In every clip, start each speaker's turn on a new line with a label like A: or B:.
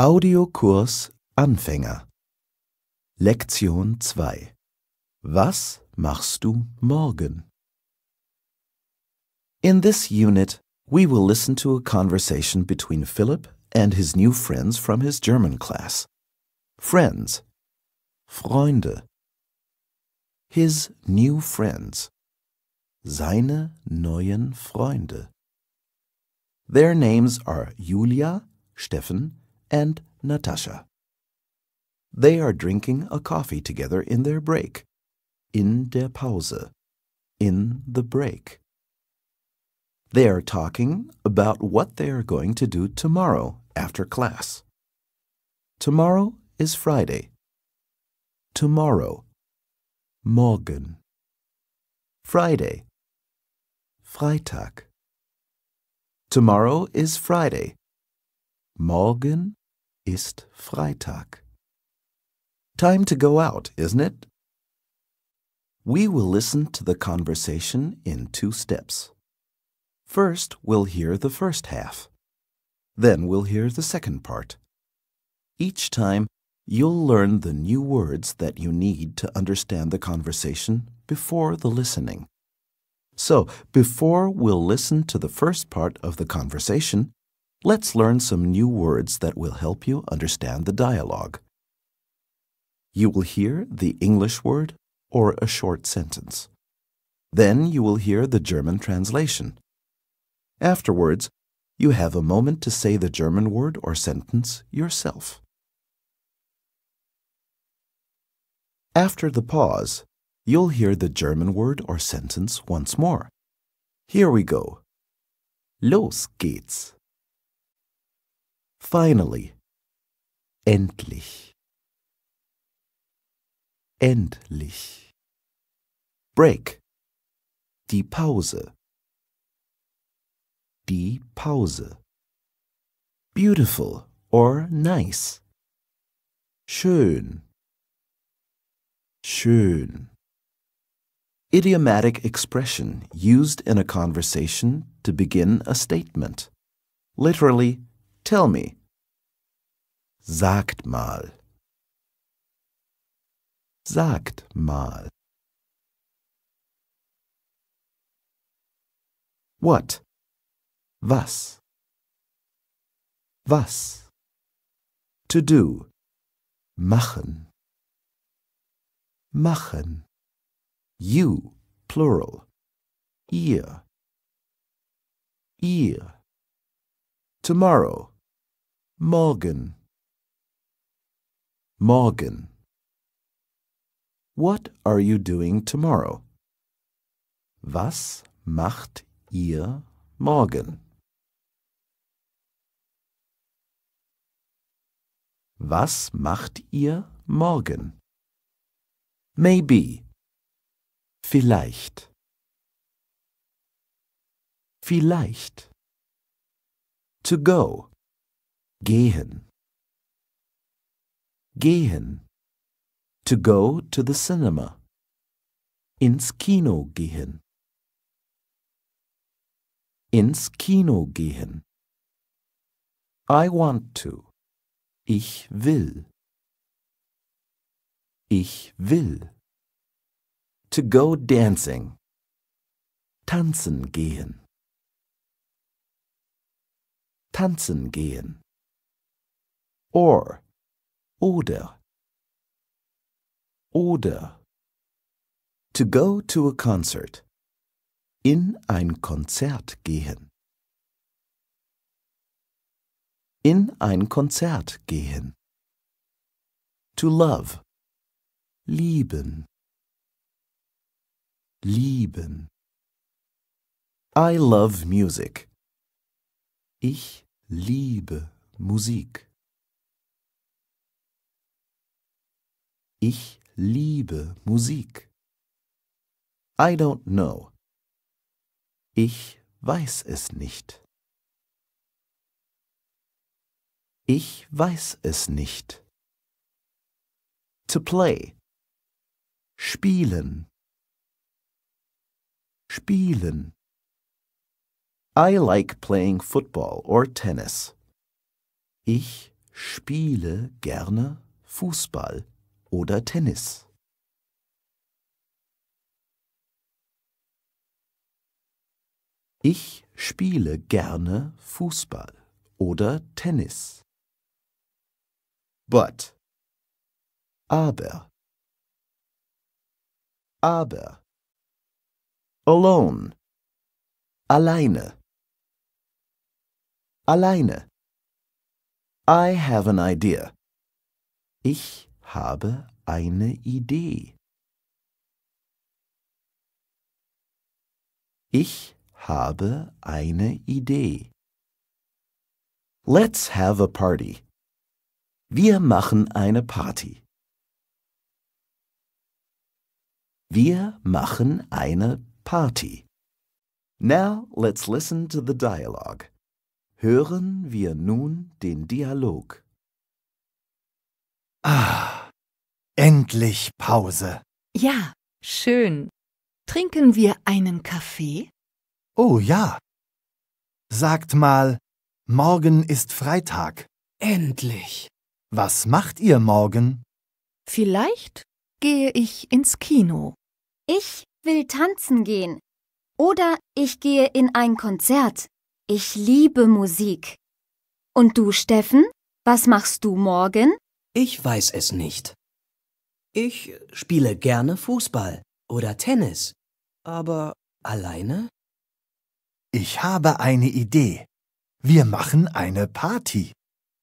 A: Audiokurs Anfänger Lektion 2 Was machst du morgen? In this unit, we will listen to a conversation between Philip and his new friends from his German class. Friends. Freunde. His new friends. Seine neuen Freunde. Their names are Julia, Steffen, and Natasha. They are drinking a coffee together in their break. In der Pause. In the break. They are talking about what they are going to do tomorrow after class. Tomorrow is Friday. Tomorrow. Morgen. Friday. Freitag. Tomorrow is Friday. Morgen ist Freitag. Time to go out, isn't it? We will listen to the conversation in two steps. First, we'll hear the first half. Then we'll hear the second part. Each time, you'll learn the new words that you need to understand the conversation before the listening. So, before we'll listen to the first part of the conversation, Let's learn some new words that will help you understand the dialogue. You will hear the English word or a short sentence. Then you will hear the German translation. Afterwards, you have a moment to say the German word or sentence yourself. After the pause, you'll hear the German word or sentence once more. Here we go. Los geht's. Finally. Endlich. Endlich. Break. Die Pause. Die Pause. Beautiful or nice. Schön. Schön. Idiomatic expression used in a conversation to begin a statement. Literally, Tell me. Sagt mal. Sagt mal. What? Was? Was? To do. Machen. Machen. You, plural. Ihr. Ihr. Tomorrow. Morgen. Morgen. What are you doing tomorrow? Was macht ihr morgen? Was macht ihr morgen? Maybe. Vielleicht. Vielleicht. To go. Gehen. Gehen. To go to the cinema. Ins Kino gehen. Ins Kino gehen. I want to. Ich will. Ich will. To go dancing. Tanzen gehen. Tanzen gehen or oder oder to go to a concert in ein Konzert gehen in ein Konzert gehen to love lieben lieben I love music ich liebe Musik Ich liebe Musik. I don't know. Ich weiß es nicht. Ich weiß es nicht. To play. Spielen. Spielen. I like playing football or tennis. Ich spiele gerne Fußball oder Tennis. Ich spiele gerne Fußball oder Tennis. But. Aber. Aber. Alone. Alleine. Alleine. I have an idea. Ich habe eine Idee. Ich habe eine Idee. Let's have a party. Wir machen eine Party. Wir machen eine Party. Now let's listen to the dialogue. Hören wir nun den Dialog. Ah. Endlich Pause. Ja, schön. Trinken wir einen Kaffee? Oh ja. Sagt mal, morgen ist Freitag. Endlich. Was macht ihr morgen? Vielleicht gehe ich ins Kino. Ich will tanzen gehen. Oder ich gehe in ein Konzert. Ich liebe Musik. Und du, Steffen, was machst du morgen? Ich weiß es nicht. Ich spiele gerne Fußball oder Tennis, aber alleine? Ich habe eine Idee. Wir machen eine Party.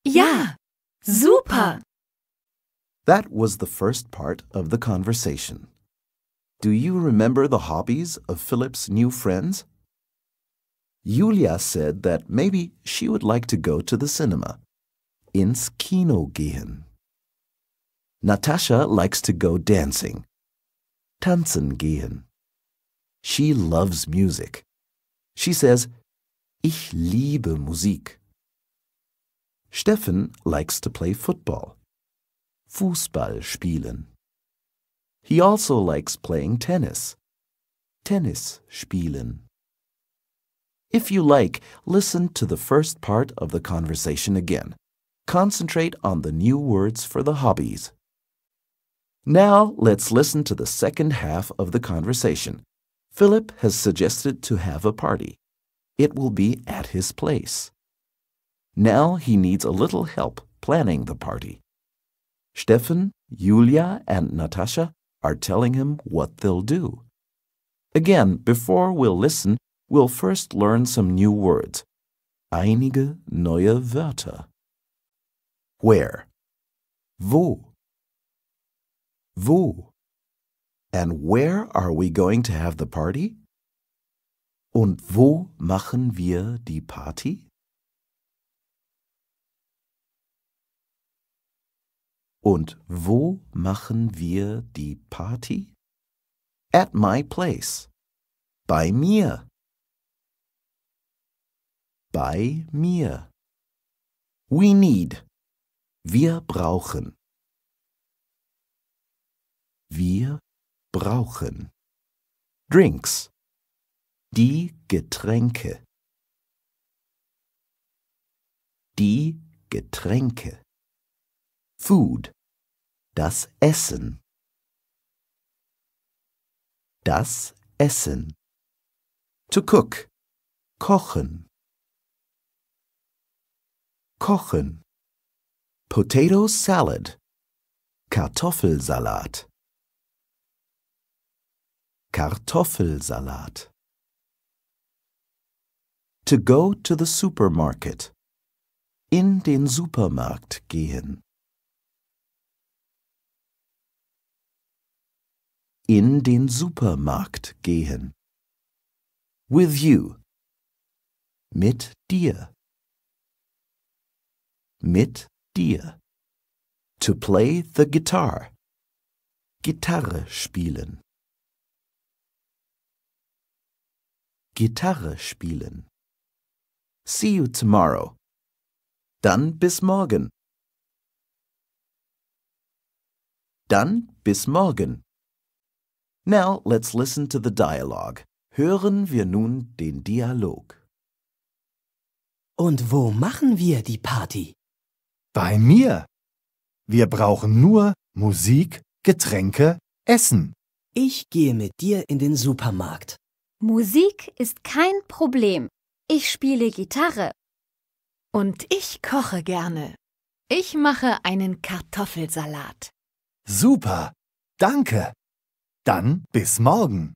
A: Ja, super. That was the first part of the conversation. Do you remember the hobbies of Philip's new friends? Julia said that maybe she would like to go to the cinema. Ins Kino gehen. Natasha likes to go dancing. Tanzen gehen. She loves music. She says, Ich liebe Musik. Steffen likes to play football. Fußball spielen. He also likes playing tennis. Tennis spielen. If you like, listen to the first part of the conversation again. Concentrate on the new words for the hobbies. Now let's listen to the second half of the conversation. Philip has suggested to have a party. It will be at his place. Now he needs a little help planning the party. Stefan, Julia, and Natasha are telling him what they'll do. Again, before we'll listen, we'll first learn some new words. Einige neue Wörter. Where? Wo? Wo? And where are we going to have the party? Und wo machen wir die Party? Und wo machen wir die Party? At my place. Bei mir. Bei mir. We need. Wir brauchen. Rauchen. Drinks. Die Getränke. Die Getränke. Food. Das Essen. Das Essen. To cook. Kochen. Kochen. Potato Salad. Kartoffelsalat. Kartoffelsalat. To go to the supermarket. In den Supermarkt gehen. In den Supermarkt gehen. With you. Mit dir. Mit dir. To play the guitar. Gitarre spielen. Gitarre spielen. See you tomorrow. Dann bis morgen. Dann bis morgen. Now let's listen to the dialogue. Hören wir nun den Dialog. Und wo machen wir die Party? Bei mir. Wir brauchen nur Musik, Getränke, Essen. Ich gehe mit dir in den Supermarkt. Musik ist kein Problem. Ich spiele Gitarre. Und ich koche gerne. Ich mache einen Kartoffelsalat. Super. Danke. Dann bis morgen.